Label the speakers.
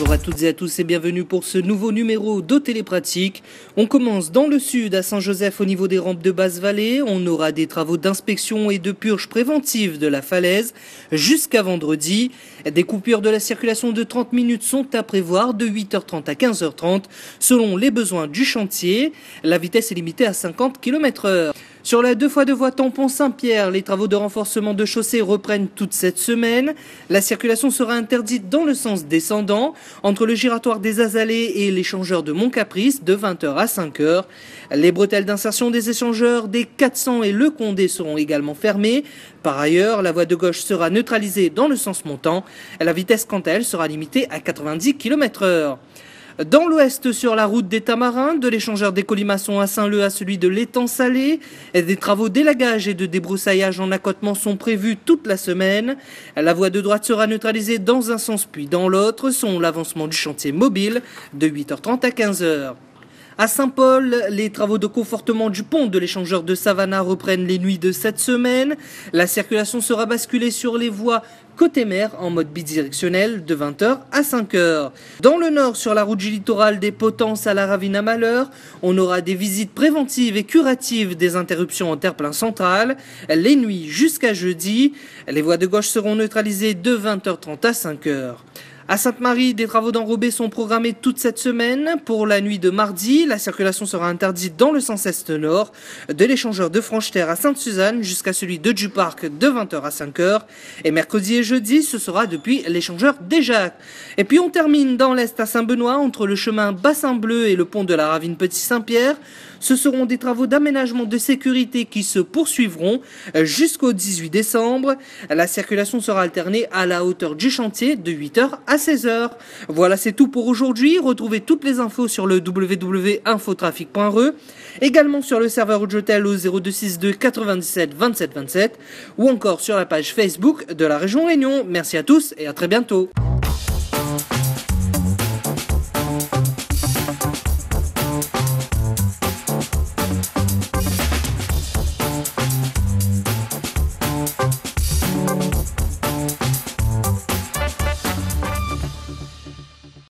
Speaker 1: Bonjour à toutes et à tous et bienvenue pour ce nouveau numéro de Télépratique. On commence dans le sud, à Saint-Joseph, au niveau des rampes de Basse-Vallée. On aura des travaux d'inspection et de purge préventive de la falaise jusqu'à vendredi. Des coupures de la circulation de 30 minutes sont à prévoir de 8h30 à 15h30 selon les besoins du chantier. La vitesse est limitée à 50 km heure. Sur la deux fois de voie tampon Saint-Pierre, les travaux de renforcement de chaussée reprennent toute cette semaine. La circulation sera interdite dans le sens descendant, entre le giratoire des Azalées et l'échangeur de Mont-Caprice de 20h à 5h. Les bretelles d'insertion des échangeurs des 400 et le Condé seront également fermées. Par ailleurs, la voie de gauche sera neutralisée dans le sens montant. La vitesse, quant à elle, sera limitée à 90 km heure. Dans l'ouest, sur la route des Tamarins, de l'échangeur des Colimaçons à Saint-Leu à celui de l'étang Salé, des travaux d'élagage et de débroussaillage en accotement sont prévus toute la semaine. La voie de droite sera neutralisée dans un sens puis dans l'autre, selon l'avancement du chantier mobile de 8h30 à 15h. À Saint-Paul, les travaux de confortement du pont de l'échangeur de Savannah reprennent les nuits de cette semaine. La circulation sera basculée sur les voies côté mer en mode bidirectionnel de 20h à 5h. Dans le nord, sur la route du des Potences à la Ravine à Malheur, on aura des visites préventives et curatives des interruptions en terre-plein central, les nuits jusqu'à jeudi. Les voies de gauche seront neutralisées de 20h30 à 5h. À Sainte-Marie, des travaux d'enrobé sont programmés toute cette semaine. Pour la nuit de mardi, la circulation sera interdite dans le sens est nord, de l'échangeur de Franche-Terre à Sainte-Suzanne jusqu'à celui de Duparc de 20h à 5h. Et mercredi et jeudi, ce sera depuis l'échangeur déjà. Et puis on termine dans l'est à Saint-Benoît, entre le chemin Bassin Bleu et le pont de la Ravine Petit-Saint-Pierre. Ce seront des travaux d'aménagement de sécurité qui se poursuivront jusqu'au 18 décembre. La circulation sera alternée à la hauteur du chantier de 8h à 16h. Voilà, c'est tout pour aujourd'hui. Retrouvez toutes les infos sur le www.infotrafic.re, également sur le serveur Jotel au 0262 97 27 27 ou encore sur la page Facebook de la région Réunion. Merci à tous et à très bientôt.